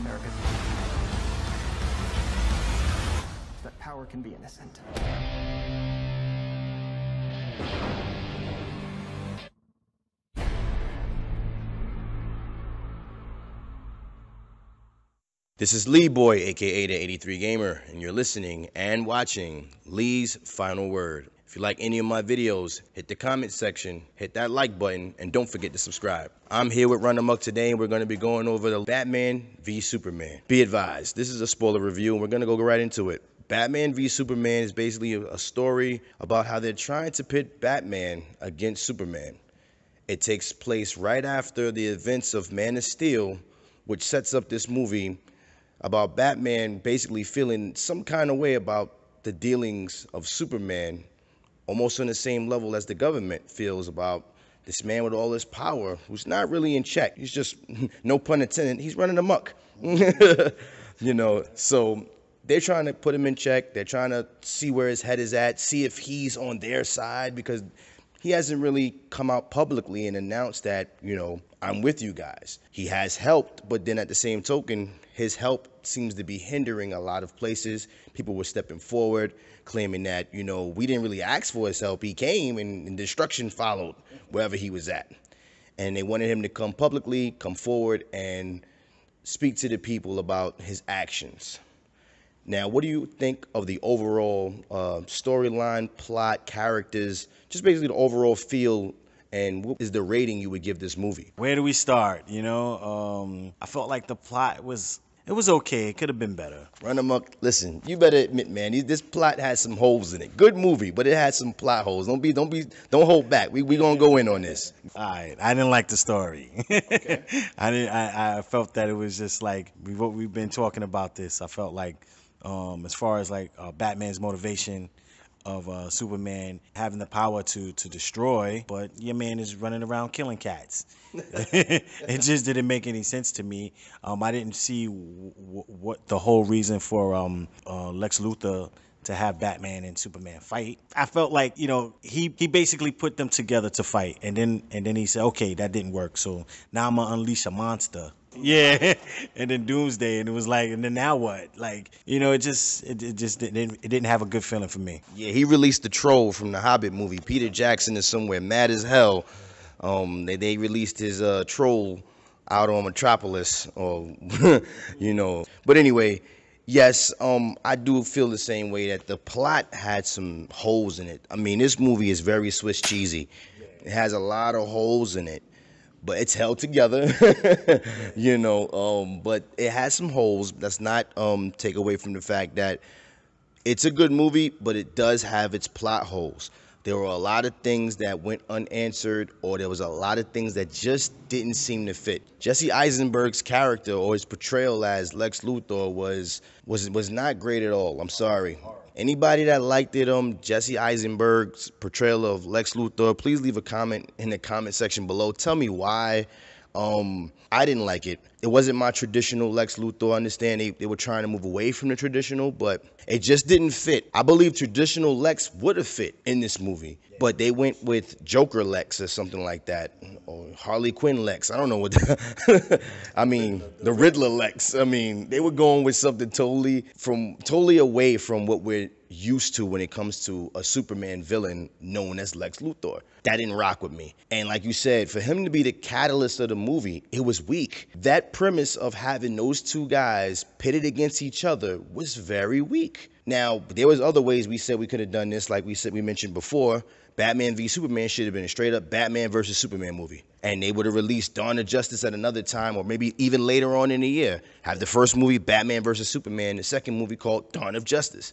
America's that power can be innocent. This is Lee Boy, aka the 83 Gamer, and you're listening and watching Lee's Final Word. If you like any of my videos, hit the comment section, hit that like button, and don't forget to subscribe. I'm here with Run Amok today, and we're going to be going over the Batman v Superman. Be advised, this is a spoiler review, and we're going to go right into it. Batman v Superman is basically a story about how they're trying to pit Batman against Superman. It takes place right after the events of Man of Steel, which sets up this movie about Batman basically feeling some kind of way about the dealings of Superman almost on the same level as the government feels about this man with all this power who's not really in check. He's just, no pun intended, he's running amok. you know, so they're trying to put him in check. They're trying to see where his head is at, see if he's on their side because he hasn't really come out publicly and announced that, you know, I'm with you guys. He has helped, but then at the same token, his help seems to be hindering a lot of places. People were stepping forward, claiming that, you know, we didn't really ask for his help. He came and, and destruction followed wherever he was at. And they wanted him to come publicly, come forward, and speak to the people about his actions. Now, what do you think of the overall uh, storyline, plot, characters, just basically the overall feel and what is the rating you would give this movie? Where do we start? You know, um, I felt like the plot was it was okay. It could have been better. Run amok. Listen, you better admit, man, this plot has some holes in it. Good movie, but it had some plot holes. Don't be, don't be, don't hold back. We we gonna go in on this. All right. I didn't like the story. okay. I didn't. I, I felt that it was just like we, what we've been talking about. This. I felt like um, as far as like uh, Batman's motivation of uh, Superman having the power to to destroy, but your man is running around killing cats. it just didn't make any sense to me. Um, I didn't see w- w- what the whole reason for um, uh, Lex Luthor to have Batman and Superman fight. I felt like you know he he basically put them together to fight, and then and then he said, okay, that didn't work, so now I'm gonna unleash a monster yeah, and then Doomsday, and it was like, and then now what? Like, you know, it just, it, it just didn't, it didn't have a good feeling for me. Yeah, he released the troll from the Hobbit movie. Peter Jackson is somewhere mad as hell. Um, they they released his uh, troll out on Metropolis, or you know. But anyway, yes, um, I do feel the same way that the plot had some holes in it. I mean, this movie is very Swiss cheesy. It has a lot of holes in it but it's held together, you know. Um, but it has some holes. That's not um, take away from the fact that it's a good movie, but it does have its plot holes. There were a lot of things that went unanswered, or there was a lot of things that just didn't seem to fit. Jesse Eisenberg's character or his portrayal as Lex Luthor was was was not great at all. I'm sorry. Anybody that liked it, um, Jesse Eisenberg's portrayal of Lex Luthor, please leave a comment in the comment section below. Tell me why. Um, I didn't like it it wasn't my traditional Lex Luthor. I understand they, they were trying to move away from the traditional, but it just didn't fit. I believe traditional Lex would have fit in this movie, but they went with Joker Lex or something like that, or Harley Quinn Lex. I don't know what. The, I mean, the Riddler Lex. I mean, they were going with something totally from totally away from what we're used to when it comes to a Superman villain known as Lex Luthor. That didn't rock with me. And like you said, for him to be the catalyst of the movie, it was weak. That premise of having those two guys pitted against each other was very weak. Now, there was other ways we said we could have done this, like we said we mentioned before. Batman v Superman should have been a straight up Batman versus Superman movie. And they would have released Dawn of Justice at another time, or maybe even later on in the year. Have the first movie, Batman versus Superman, the second movie called Dawn of Justice.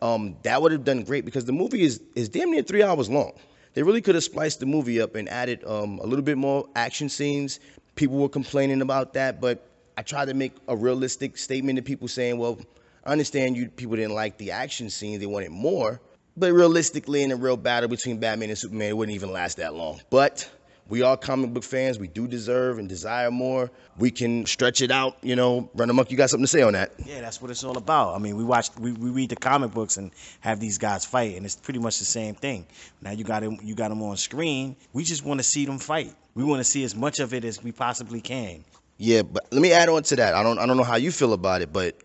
Um, that would have done great because the movie is, is damn near three hours long. They really could have spliced the movie up and added um, a little bit more action scenes, people were complaining about that, but I tried to make a realistic statement to people saying, well, I understand you people didn't like the action scene, they wanted more. But realistically, in a real battle between Batman and Superman, it wouldn't even last that long. But we are comic book fans. We do deserve and desire more. We can stretch it out, you know. Run amok, you got something to say on that? Yeah, that's what it's all about. I mean, we watch, we, we read the comic books and have these guys fight, and it's pretty much the same thing. Now you got them, you got them on screen. We just want to see them fight. We want to see as much of it as we possibly can. Yeah, but let me add on to that. I don't, I don't know how you feel about it, but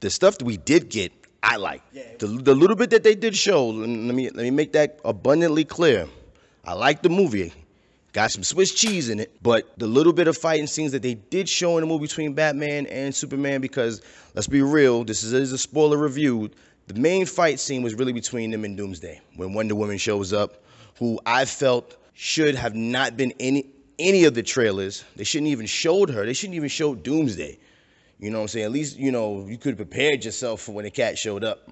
the stuff that we did get, I like. Yeah. The, the little bit that they did show, let me let me make that abundantly clear. I like the movie. Got some Swiss cheese in it, but the little bit of fighting scenes that they did show in the movie between Batman and Superman, because let's be real, this is a spoiler review. The main fight scene was really between them and Doomsday when Wonder Woman shows up, who I felt should have not been any any of the trailers. They shouldn't even showed her. They shouldn't even show Doomsday. You know what I'm saying? At least, you know, you could have prepared yourself for when the cat showed up.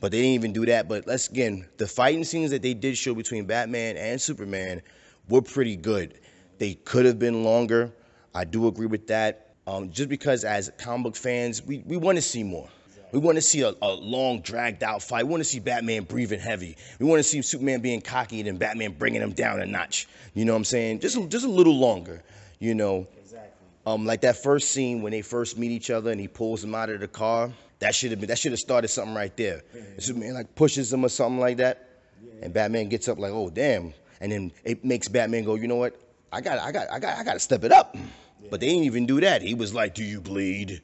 But they didn't even do that. But let's again, the fighting scenes that they did show between Batman and Superman we're pretty good. They could have been longer. I do agree with that. Um, just because as comic book fans, we, we want to see more. We want to see a, a, long, dragged out fight. We want to see Batman breathing heavy. We want to see Superman being cocky and then Batman bringing him down a notch. You know what I'm saying? Just a, just a little longer, you know. Exactly. Um, like that first scene when they first meet each other and he pulls him out of the car. That should have been. That should have started something right there. Yeah. Superman like pushes him or something like that, yeah. and Batman gets up like, "Oh damn, and then it makes Batman go, you know what? I got, I got, I got, I got to step it up. Yeah. But they didn't even do that. He was like, "Do you bleed?"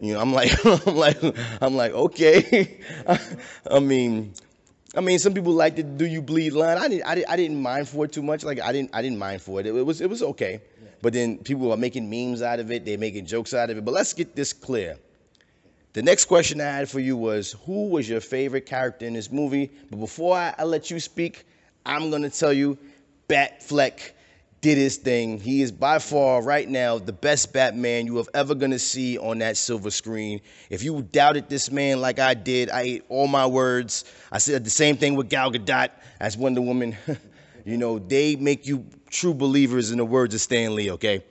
You know, I'm like, I'm like, I'm like, okay. I mean, I mean, some people like the "Do you bleed?" line. I didn't, I didn't, I didn't mind for it too much. Like, I didn't, I didn't mind for it. It, it was, it was okay. Yeah. But then people are making memes out of it. They're making jokes out of it. But let's get this clear. The next question I had for you was, who was your favorite character in this movie? But before I, I let you speak, I'm going to tell you, Batfleck did his thing. He is by far right now the best Batman you have ever gonna see on that silver screen. If you doubted this man like I did, I ate all my words. I said the same thing with Gal Gadot as Wonder Woman. you know, they make you true believers in the words of Stan Lee, okay?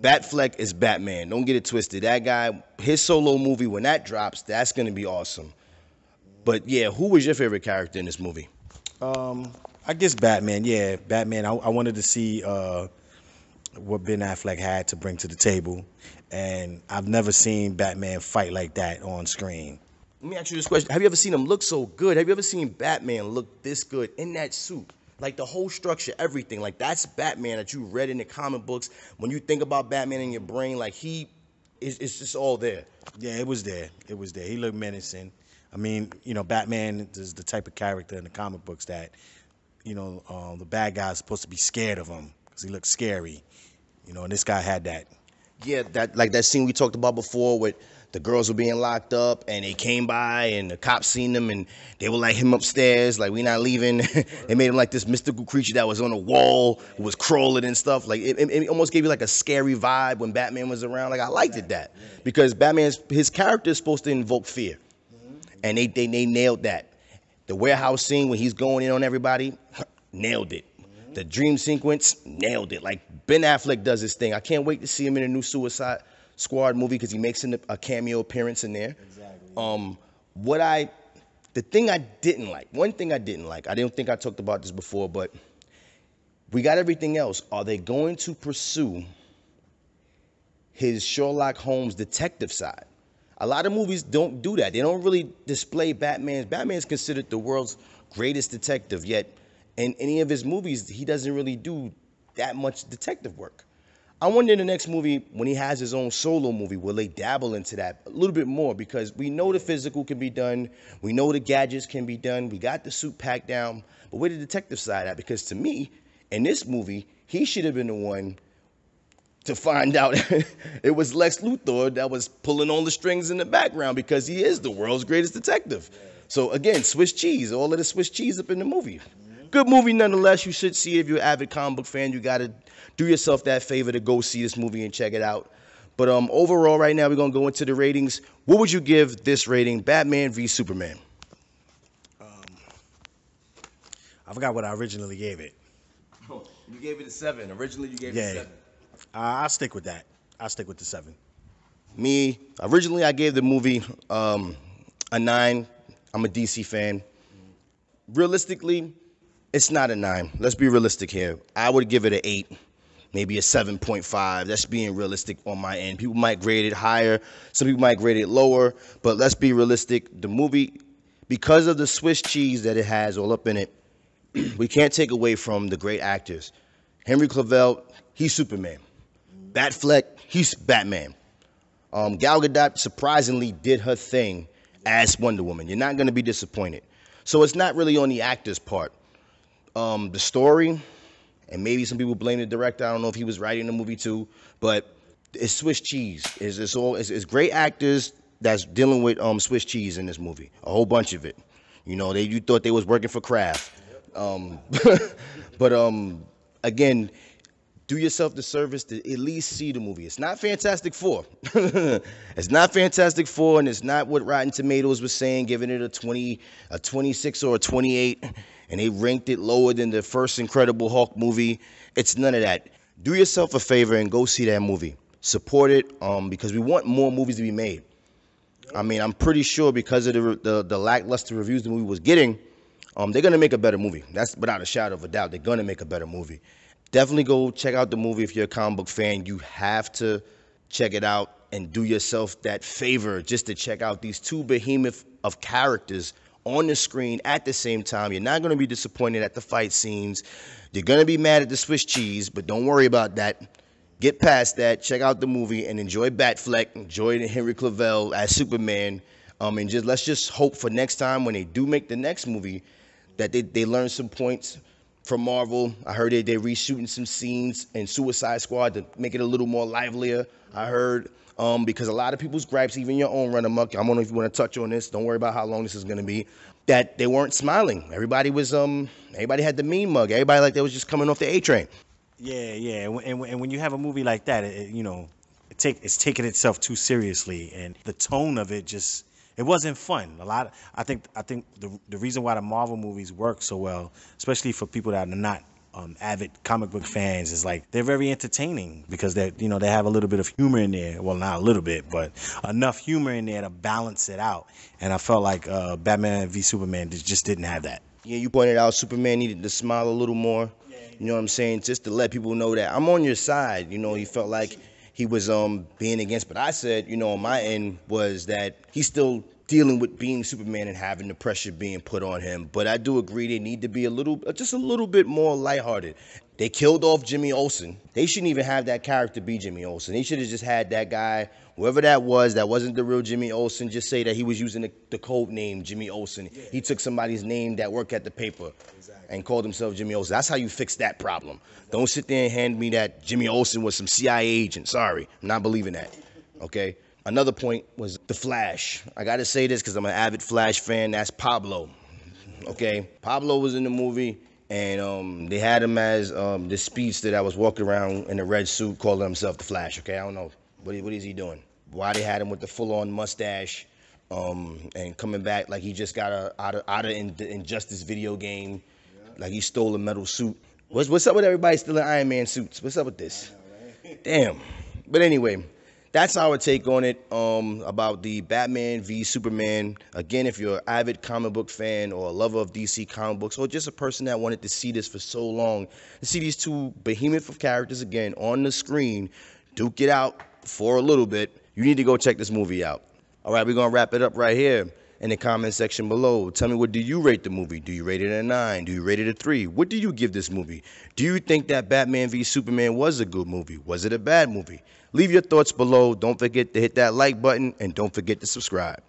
Batfleck is Batman. Don't get it twisted. That guy, his solo movie, when that drops, that's gonna be awesome. But yeah, who was your favorite character in this movie? Um I guess Batman. Yeah, Batman. I, I wanted to see uh, what Ben Affleck had to bring to the table, and I've never seen Batman fight like that on screen. Let me ask you this question: Have you ever seen him look so good? Have you ever seen Batman look this good in that suit? Like the whole structure, everything. Like that's Batman that you read in the comic books. When you think about Batman in your brain, like he, it's, it's just all there. Yeah, it was there. It was there. He looked menacing. I mean, you know, Batman is the type of character in the comic books that you know, uh, the bad guy's supposed to be scared of him because he looks scary, you know. And this guy had that. Yeah, that like that scene we talked about before with the girls were being locked up and they came by and the cops seen them and they were like him upstairs like we not leaving they made him like this mystical creature that was on the wall was crawling and stuff like it, it, almost gave you like a scary vibe when batman was around like i liked it that because batman's his character is supposed to invoke fear and they, they, they nailed that the warehouse scene when he's going in on everybody, nailed it. The dream sequence, nailed it. Like Ben Affleck does this thing. I can't wait to see him in a new Suicide Squad movie because he makes a cameo appearance in there. Exactly. Um, what I, the thing I didn't like, one thing I didn't like, I did not think I talked about this before, but we got everything else. Are they going to pursue his Sherlock Holmes detective side? A lot of movies don't do that. They don't really display Batman's. Batman's considered the world's greatest detective, yet in any of his movies, he doesn't really do that much detective work. I wonder in the next movie, when he has his own solo movie, will they dabble into that a little bit more? Because we know the physical can be done, we know the gadgets can be done, we got the suit packed down, but where the detective side at? Because to me, in this movie, he should have been the one to find out it was Lex Luthor that was pulling on the strings in the background because he is the world's greatest detective. So again, Swiss cheese, all of the Swiss cheese up in the movie. Good movie nonetheless. You should see it if you're an avid comic book fan. You gotta do yourself that favor to go see this movie and check it out. But um, overall, right now we're gonna go into the ratings. What would you give this rating, Batman v Superman? Um, I forgot what I originally gave it. Oh, you gave it a seven. Originally, you gave yeah. it a seven. I will stick with that. I will stick with the seven. Me originally, I gave the movie um, a nine. I'm a DC fan. Realistically, it's not a nine. Let's be realistic here. I would give it an eight, maybe a 7.5. That's being realistic on my end. People might grade it higher, some people might grade it lower, but let's be realistic. The movie, because of the Swiss cheese that it has all up in it, we can't take away from the great actors. Henry Clavell, he's Superman. Batfleck, he's Batman. Um, Gal Gadot surprisingly did her thing as Wonder Woman. You're not going to be disappointed. So it's not really on the actor's part. Um, the story, and maybe some people blame the director. I don't know if he was writing the movie too, but it's Swiss cheese. It's, it's all it's, it's, great actors that's dealing with um, Swiss cheese in this movie. A whole bunch of it. You know, they you thought they was working for Kraft, um, but um, again, do yourself the service to at least see the movie. It's not Fantastic Four. it's not Fantastic Four, and it's not what Rotten Tomatoes was saying, giving it a 20, a 26 or a 28, and they ranked it lower than the first Incredible Hulk movie. It's none of that. Do yourself a favor and go see that movie. Support it, um, because we want more movies to be made. I mean, I'm pretty sure because of the the, the lackluster reviews the movie was getting, um, they're gonna make a better movie. That's without a shadow of a doubt. They're gonna make a better movie definitely go check out the movie if you're a comic book fan. You have to check it out and do yourself that favor just to check out these two behemoth of characters on the screen at the same time. You're not going to be disappointed at the fight scenes. You're going to be mad at the Swiss cheese, but don't worry about that. Get past that. Check out the movie and enjoy Batfleck. Enjoy Henry Clavell as Superman. Um, and just let's just hope for next time when they do make the next movie that they, they learn some points from Marvel. I heard that they're reshooting some scenes in Suicide Squad to make it a little more livelier. I heard um, because a lot of people's gripes, even your own run amok. I don't know if you want to touch on this. Don't worry about how long this is going to be. That they weren't smiling. Everybody was um. Everybody had the mean mug. Everybody like they was just coming off the A train. Yeah, yeah, and, and, when you have a movie like that, it, you know, it take it's taking itself too seriously, and the tone of it just it wasn't fun. A lot. Of, I think. I think the the reason why the Marvel movies work so well, especially for people that are not um, avid comic book fans is like they're very entertaining because they you know they have a little bit of humor in there. Well, not a little bit, but enough humor in there to balance it out. And I felt like uh, Batman v Superman just didn't have that. Yeah, you pointed out Superman needed to smile a little more. You know what I'm saying? Just to let people know that I'm on your side. You know, he felt like he was um, being against. But I said, you know, on my end was that he's still dealing with being Superman and having the pressure being put on him. But I do agree they need to be a little, just a little bit more lighthearted. They killed off Jimmy Olsen. They shouldn't even have that character be Jimmy Olsen. They should have just had that guy, whoever that was, that wasn't the real Jimmy Olsen, just say that he was using the, the code name Jimmy Olsen. Yeah. He took somebody's name that worked at the paper exactly. and called himself Jimmy Olsen. That's how you fix that problem. Don't sit there and hand me that Jimmy Olsen was some CIA agent. Sorry, I'm not believing that. Okay? Another point was The Flash. I gotta say this because I'm an avid Flash fan. That's Pablo. Okay? Pablo was in the movie and um, they had him as um, the speedster that was walking around in a red suit calling himself the Flash. Okay, I don't know what what is he doing. Why they had him with the full-on mustache um, and coming back like he just got a, out of out of in, the Injustice video game, yeah. like he stole a metal suit. What's what's up with everybody stealing Iron Man suits? What's up with this? Know, right? Damn. But anyway, that's our take on it um, about the Batman v Superman. Again, if you're an avid comic book fan or a lover of DC comic books, or just a person that wanted to see this for so long, to see these two behemoth of characters again on the screen, duke it out for a little bit, you need to go check this movie out. All right, we're going to wrap it up right here in the comment section below. Tell me what do you rate the movie? Do you rate it a 9? Do you rate it a 3? What do you give this movie? Do you think that Batman v Superman was a good movie? Was it a bad movie? Leave your thoughts below. Don't forget to hit that like button and don't forget to subscribe.